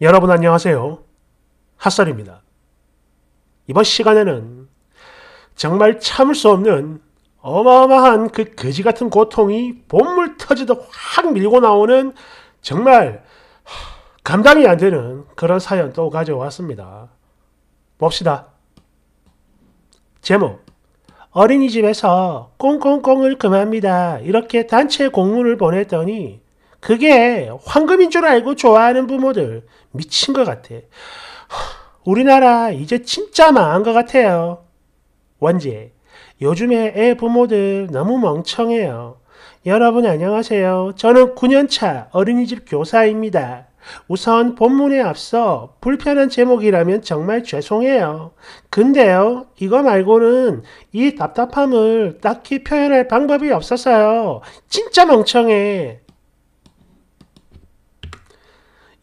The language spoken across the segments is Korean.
여러분 안녕하세요. 핫설입니다. 이번 시간에는 정말 참을 수 없는 어마어마한 그 거지 같은 고통이 본물 터지듯 확 밀고 나오는 정말 감당이 안 되는 그런 사연 또 가져왔습니다. 봅시다. 제목 어린이집에서 꽁꽁꽁을 금합니다. 이렇게 단체 공문을 보냈더니 그게 황금인 줄 알고 좋아하는 부모들 미친 것 같아. 우리나라 이제 진짜 망한 것 같아요. 원제 요즘에 애 부모들 너무 멍청해요. 여러분 안녕하세요. 저는 9년차 어린이집 교사입니다. 우선 본문에 앞서 불편한 제목이라면 정말 죄송해요. 근데요, 이거 말고는 이 답답함을 딱히 표현할 방법이 없었어요 진짜 멍청해.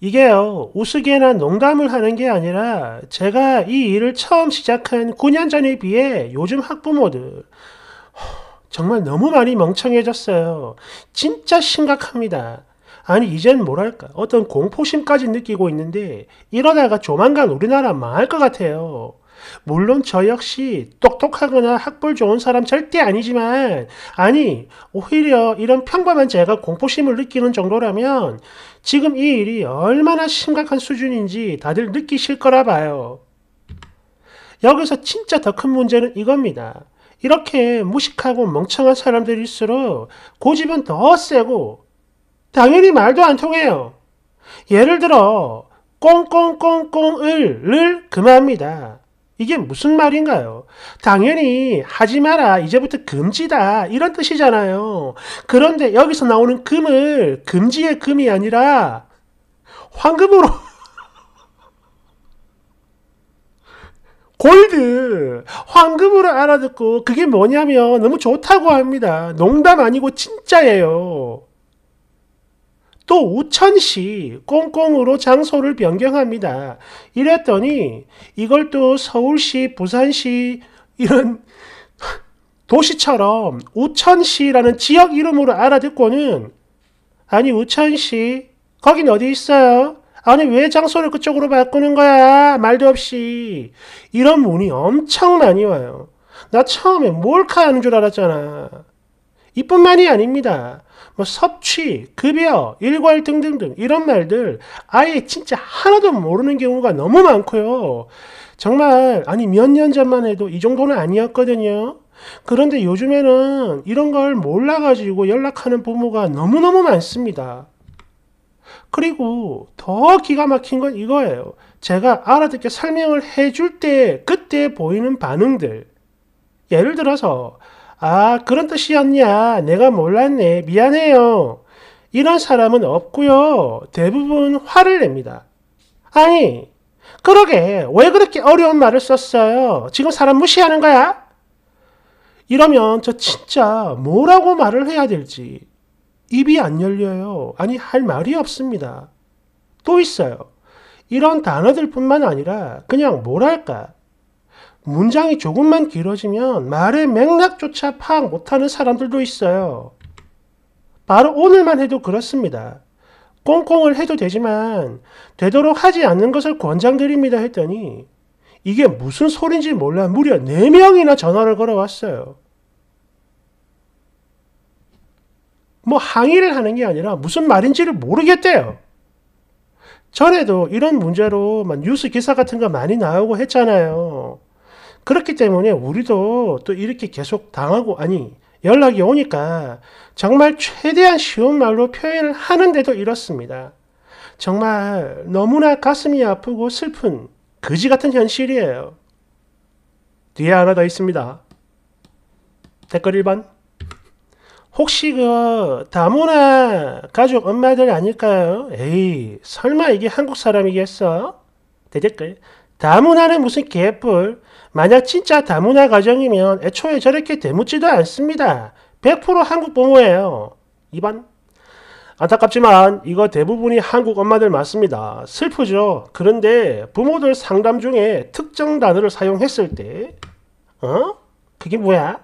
이게요, 우스개나 농담을 하는 게 아니라 제가 이 일을 처음 시작한 9년 전에 비해 요즘 학부모들 정말 너무 많이 멍청해졌어요. 진짜 심각합니다. 아니 이젠 뭐랄까 어떤 공포심까지 느끼고 있는데 이러다가 조만간 우리나라 망할 것 같아요. 물론 저 역시 똑똑하거나 학벌 좋은 사람 절대 아니지만 아니 오히려 이런 평범한 제가 공포심을 느끼는 정도라면 지금 이 일이 얼마나 심각한 수준인지 다들 느끼실 거라 봐요. 여기서 진짜 더 큰 문제는 이겁니다. 이렇게 무식하고 멍청한 사람들일수록 고집은 더 세고 당연히 말도 안 통해요. 예를 들어 꽁꽁꽁꽁을를 금합니다. 이게 무슨 말인가요? 당연히 하지 마라 이제부터 금지다 이런 뜻이잖아요. 그런데 여기서 나오는 금을 금지의 금이 아니라 황금으로 골드 황금으로 알아듣고 그게 뭐냐면 너무 좋다고 합니다. 농담 아니고 진짜예요. 또 우천시 꽁꽁으로 장소를 변경합니다. 이랬더니 이걸 또 서울시, 부산시 이런 도시처럼 우천시라는 지역 이름으로 알아듣고는 아니 우천시 거긴 어디 있어요? 아니 왜 장소를 그쪽으로 바꾸는 거야? 말도 없이 이런 문이 엄청 많이 와요. 나 처음에 몰카 하는 줄 알았잖아. 이뿐만이 아닙니다. 뭐 섭취, 급여, 일괄 등등등 이런 말들 아예 진짜 하나도 모르는 경우가 너무 많고요. 정말 아니 몇 년 전만 해도 이 정도는 아니었거든요. 그런데 요즘에는 이런 걸 몰라가지고 연락하는 부모가 너무너무 많습니다. 그리고 더 기가 막힌 건 이거예요. 제가 알아듣게 설명을 해줄 때 그때 보이는 반응들. 예를 들어서 아, 그런 뜻이었냐. 내가 몰랐네. 미안해요. 이런 사람은 없고요. 대부분 화를 냅니다. 아니, 그러게. 왜 그렇게 어려운 말을 썼어요? 지금 사람 무시하는 거야? 이러면 저 진짜 뭐라고 말을 해야 될지 입이 안 열려요. 아니, 할 말이 없습니다. 또 있어요. 이런 단어들 뿐만 아니라 그냥 뭐랄까. 문장이 조금만 길어지면 말의 맥락조차 파악 못하는 사람들도 있어요. 바로 오늘만 해도 그렇습니다. 꽁꽁을 해도 되지만 되도록 하지 않는 것을 권장드립니다 했더니 이게 무슨 소린지 몰라 무려 4명이나 전화를 걸어왔어요. 뭐 항의를 하는 게 아니라 무슨 말인지를 모르겠대요. 전에도 이런 문제로 뉴스 기사 같은 거 많이 나오고 했잖아요. 그렇기 때문에 우리도 또 이렇게 계속 당하고 아니 연락이 오니까 정말 최대한 쉬운 말로 표현을 하는데도 이렇습니다. 정말 너무나 가슴이 아프고 슬픈 거지 같은 현실이에요. 뒤에 하나 더 있습니다. 댓글 1번. 혹시 그 다문화 가족 엄마들 아닐까요? 에이 설마 이게 한국 사람이겠어? 대댓글 다문화는 무슨 개뿔. 만약 진짜 다문화 가정이면 애초에 저렇게 대묻지도 않습니다. 100% 한국 부모예요. 2번. 안타깝지만 이거 대부분이 한국 엄마들 맞습니다. 슬프죠. 그런데 부모들 상담 중에 특정 단어를 사용했을 때 어? 그게 뭐야?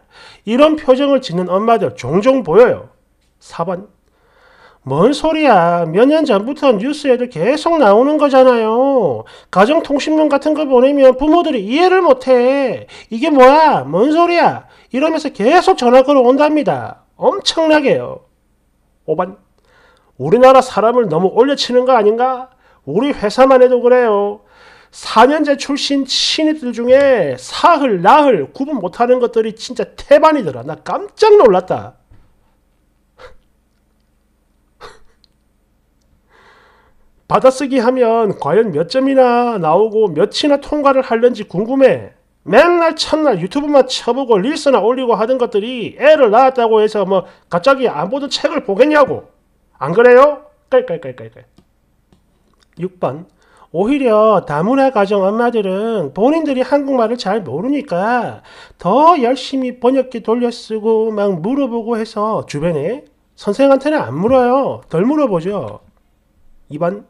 이런 표정을 짓는 엄마들 종종 보여요. 4번 뭔 소리야. 몇 년 전부터 뉴스에도 계속 나오는 거잖아요. 가정통신문 같은 거 보내면 부모들이 이해를 못해. 이게 뭐야? 뭔 소리야? 이러면서 계속 전화 걸어온답니다. 엄청나게요. 5번. 우리나라 사람을 너무 올려치는 거 아닌가? 우리 회사만 해도 그래요. 4년제 출신 신입들 중에 사흘, 나흘 구분 못하는 것들이 진짜 태반이더라. 나 깜짝 놀랐다. 받아쓰기 하면 과연 몇 점이나 나오고 몇이나 통과를 할는지 궁금해. 맨날 첫날 유튜브만 쳐보고 릴스나 올리고 하던 것들이 애를 낳았다고 해서 뭐 갑자기 안 보던 책을 보겠냐고. 안 그래요? 깔깔깔깔깔. 6번. 오히려 다문화 가정 엄마들은 본인들이 한국말을 잘 모르니까 더 열심히 번역기 돌려쓰고 막 물어보고 해서 주변에 선생한테는 안 물어요. 덜 물어보죠. 2번.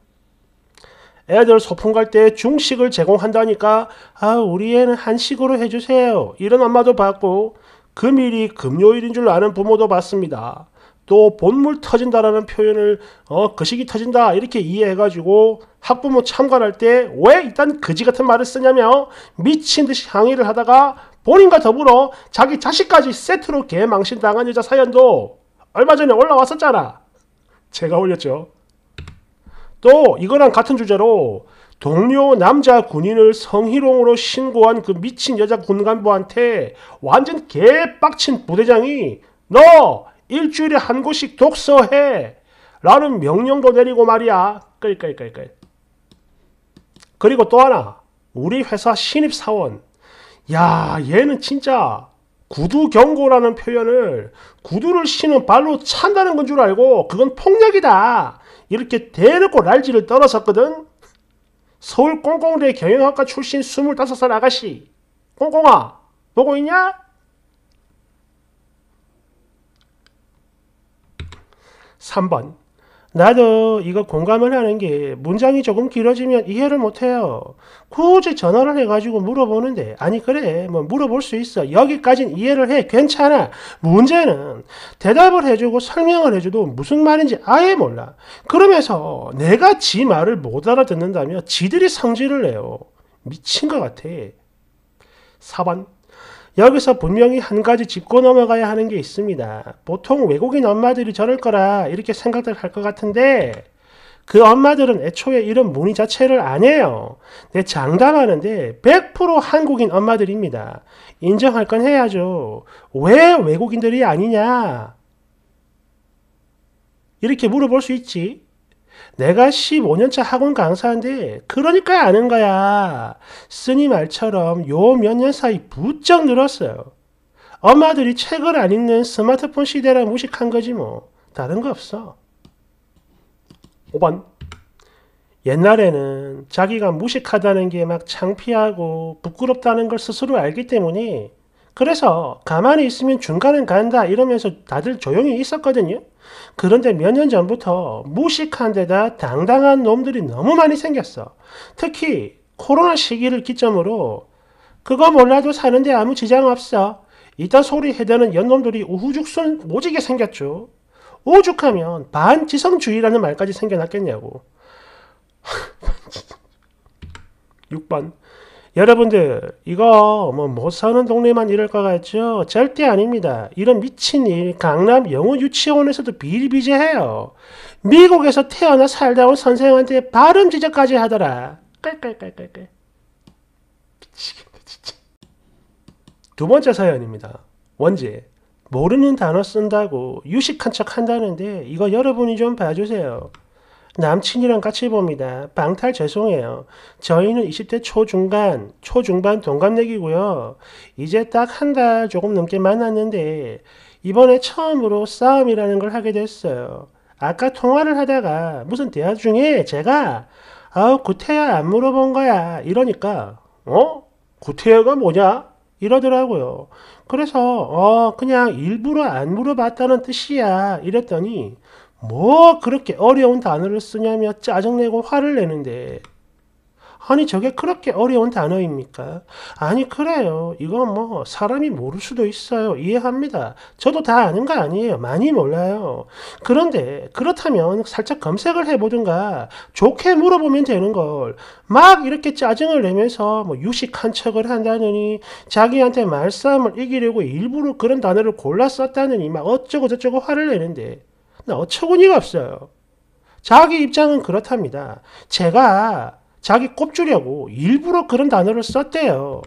애들 소풍 갈 때 중식을 제공한다니까 아 우리 애는 한식으로 해주세요. 이런 엄마도 봤고 금일이 금요일인 줄 아는 부모도 봤습니다. 또 본물 터진다라는 표현을 어, 그 시기 터진다 이렇게 이해해가지고 학부모 참관할 때 왜 일단 그지 같은 말을 쓰냐며 미친 듯이 항의를 하다가 본인과 더불어 자기 자식까지 세트로 개망신 당한 여자 사연도 얼마 전에 올라왔었잖아. 제가 올렸죠. 또 이거랑 같은 주제로 동료 남자 군인을 성희롱으로 신고한 그 미친 여자 군간부한테 완전 개빡친 부대장이 너 일주일에 한 곳씩 독서해 라는 명령도 내리고 말이야 끌끌끌끌 그리고 또 하나 우리 회사 신입사원 야 얘는 진짜 구두 경고라는 표현을 구두를 신은 발로 찬다는 건 줄 알고 그건 폭력이다. 이렇게 대놓고 날지를 떨어섰거든. 서울 꽁꽁대 경영학과 출신 25살 아가씨. 꽁꽁아, 보고 있냐? 삼번 나도 이거 공감을 하는 게 문장이 조금 길어지면 이해를 못해요. 굳이 전화를 해가지고 물어보는데 아니 그래 뭐 물어볼 수 있어. 여기까진 이해를 해. 괜찮아. 문제는 대답을 해주고 설명을 해줘도 무슨 말인지 아예 몰라. 그러면서 내가 지 말을 못 알아듣는다며 지들이 성질을 내요. 미친 것 같아. 4번 여기서 분명히 한 가지 짚고 넘어가야 하는 게 있습니다. 보통 외국인 엄마들이 저럴 거라 이렇게 생각들 할 것 같은데 그 엄마들은 애초에 이런 문의 자체를 안 해요. 내 장담하는데 100% 한국인 엄마들입니다. 인정할 건 해야죠. 왜 외국인들이 아니냐? 이렇게 물어볼 수 있지. 내가 15년차 학원 강사인데 그러니까 아는 거야. 스님 말처럼 요 몇 년 사이 부쩍 늘었어요. 엄마들이 책을 안 읽는 스마트폰 시대라 무식한 거지 뭐. 다른 거 없어. 5번 옛날에는 자기가 무식하다는 게 막 창피하고 부끄럽다는 걸 스스로 알기 때문에 그래서 가만히 있으면 중간은 간다 이러면서 다들 조용히 있었거든요. 그런데 몇 년 전부터 무식한 데다 당당한 놈들이 너무 많이 생겼어. 특히 코로나 시기를 기점으로 그거 몰라도 사는데 아무 지장 없어. 이딴 소리 해대는 연놈들이 우후죽순 모지게 생겼죠. 오죽하면 반지성주의라는 말까지 생겨났겠냐고. 6번. 여러분들 이거 뭐 못 사는 동네만 이럴 것 같죠? 절대 아닙니다. 이런 미친 일 강남 영어 유치원에서도 비일비재해요. 미국에서 태어나 살다 온 선생한테 발음 지적까지 하더라. 깔깔깔깔깔. 미치겠네 진짜. 두 번째 사연입니다. 원제 모르는 단어 쓴다고 유식한 척 한다는데 이거 여러분이 좀 봐주세요. 남친이랑 같이 봅니다. 방탈 죄송해요. 저희는 20대 초중간, 초중반 동갑내기고요. 이제 딱 한 달 조금 넘게 만났는데 이번에 처음으로 싸움이라는 걸 하게 됐어요. 아까 통화를 하다가 무슨 대화 중에 제가 아우 구태야 안 물어본 거야 이러니까 어? 구태야가 뭐냐? 이러더라고요. 그래서 어 그냥 일부러 안 물어봤다는 뜻이야 이랬더니 뭐 그렇게 어려운 단어를 쓰냐며 짜증내고 화를 내는데 아니 저게 그렇게 어려운 단어입니까? 아니 그래요. 이건 뭐 사람이 모를 수도 있어요. 이해합니다. 저도 다 아는 거 아니에요. 많이 몰라요. 그런데 그렇다면 살짝 검색을 해보든가 좋게 물어보면 되는 걸 막 이렇게 짜증을 내면서 뭐 유식한 척을 한다느니 자기한테 말싸움을 이기려고 일부러 그런 단어를 골라 썼다느니 막 어쩌고 저쩌고 화를 내는데 어처구니가 없어요. 자기 입장은 그렇답니다. 제가 자기 꼽주려고 일부러 그런 단어를 썼대요.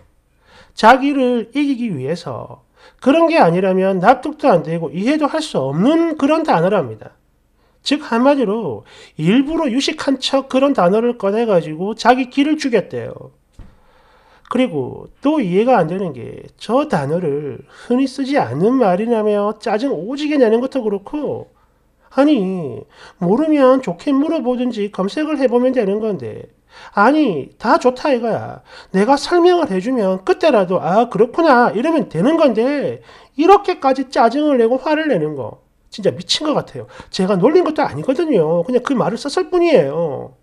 자기를 이기기 위해서. 그런 게 아니라면 납득도 안 되고 이해도 할 수 없는 그런 단어랍니다. 즉 한마디로 일부러 유식한 척 그런 단어를 꺼내가지고 자기 길을 죽였대요. 그리고 또 이해가 안 되는 게 저 단어를 흔히 쓰지 않는 말이라며 짜증 오지게 내는 것도 그렇고 아니, 모르면 좋게 물어보든지 검색을 해보면 되는 건데. 아니, 다 좋다 이거야. 내가 설명을 해주면 그때라도, 아, 그렇구나. 이러면 되는 건데, 이렇게까지 짜증을 내고 화를 내는 거. 진짜 미친 것 같아요. 제가 놀린 것도 아니거든요. 그냥 그 말을 썼을 뿐이에요.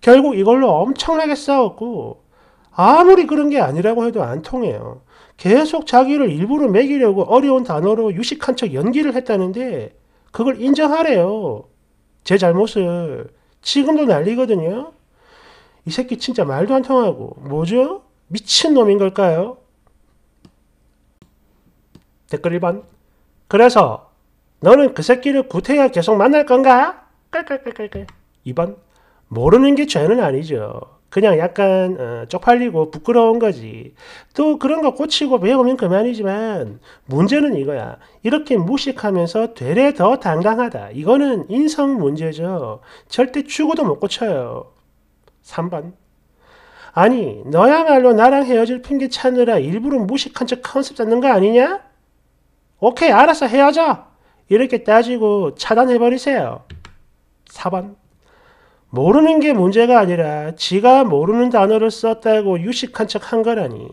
결국 이걸로 엄청나게 싸웠고, 아무리 그런 게 아니라고 해도 안 통해요. 계속 자기를 일부러 매기려고 어려운 단어로 유식한 척 연기를 했다는데 그걸 인정하래요. 제 잘못을. 지금도 난리거든요. 이 새끼 진짜 말도 안 통하고 뭐죠? 미친놈인 걸까요? 댓글 1번 그래서 너는 그 새끼를 구태여 계속 만날 건가? 깔깔깔깔깔 2번 모르는 게 죄는 아니죠. 그냥 약간 어, 쪽팔리고 부끄러운 거지. 또 그런 거 고치고 배우면 그만이지만 문제는 이거야. 이렇게 무식하면서 되레 더 당당하다. 이거는 인성 문제죠. 절대 죽어도못 고쳐요. 3번. 아니 너야말로 나랑 헤어질 핑계 찾느라 일부러 무식한 척 컨셉 잡는 거 아니냐? 오케이 알았어 헤어져. 이렇게 따지고 차단해버리세요. 4번. 모르는 게 문제가 아니라 지가 모르는 단어를 썼다고 유식한 척 한 거라니.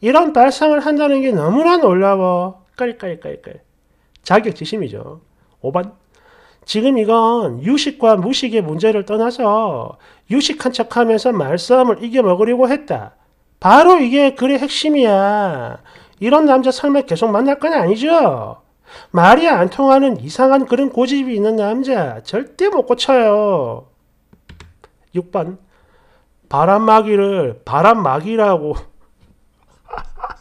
이런 발상을 한다는 게 너무나 놀라워. 깔깔깔깔. 자격지심이죠. 5번. 지금 이건 유식과 무식의 문제를 떠나서 유식한 척 하면서 말싸움을 이겨먹으려고 했다. 바로 이게 글의 핵심이야. 이런 남자 설마 계속 만날 건 아니죠? 말이 안 통하는 이상한 그런 고집이 있는 남자 절대 못 고쳐요. 6번 바람막이를 바람막이라고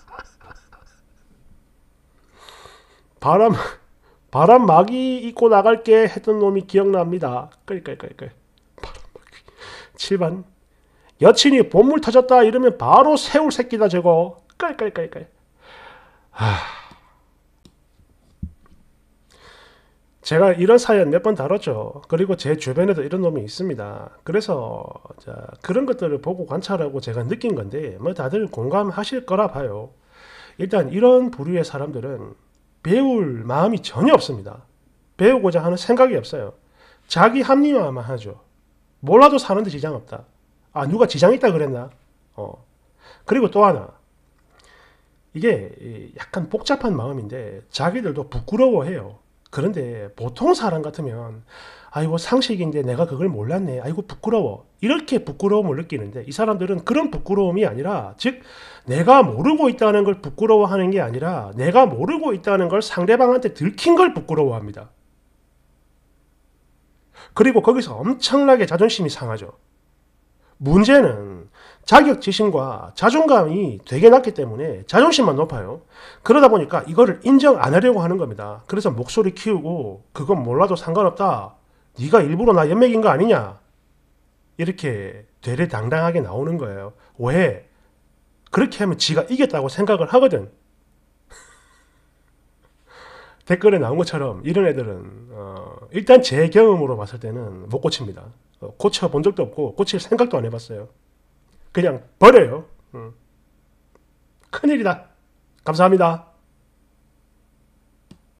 바람 바람막이 입고 나갈게 했던 놈이 기억납니다. 끌끌끌끌 바람막이 7번 여친이 본물 터졌다 이러면 바로 새울 새끼다 저거 끌끌끌끌 하... 제가 이런 사연 몇 번 다뤘죠. 그리고 제 주변에도 이런 놈이 있습니다. 그래서 자, 그런 것들을 보고 관찰하고 제가 느낀 건데 뭐 다들 공감하실 거라 봐요. 일단 이런 부류의 사람들은 배울 마음이 전혀 없습니다. 배우고자 하는 생각이 없어요. 자기 합리화만 하죠. 몰라도 사는데 지장 없다. 아 누가 지장 있다 그랬나? 어. 그리고 또 하나 이게 약간 복잡한 마음인데 자기들도 부끄러워해요. 그런데 보통 사람 같으면 아이고 상식인데 내가 그걸 몰랐네. 아이고 부끄러워. 이렇게 부끄러움을 느끼는데 이 사람들은 그런 부끄러움이 아니라 즉 내가 모르고 있다는 걸 부끄러워하는 게 아니라 내가 모르고 있다는 걸 상대방한테 들킨 걸 부끄러워합니다. 그리고 거기서 엄청나게 자존심이 상하죠. 문제는 자격지심과 자존감이 되게 낮기 때문에 자존심만 높아요. 그러다 보니까 이거를 인정 안 하려고 하는 겁니다. 그래서 목소리 키우고 그건 몰라도 상관없다. 네가 일부러 나 연맥인 거 아니냐? 이렇게 되레당당하게 나오는 거예요. 왜? 그렇게 하면 지가 이겼다고 생각을 하거든. 댓글에 나온 것처럼 이런 애들은 어, 일단 제 경험으로 봤을 때는 못 고칩니다. 어, 고쳐본 적도 없고 고칠 생각도 안 해봤어요. 그냥 버려요. 음. 큰일이다. 감사합니다.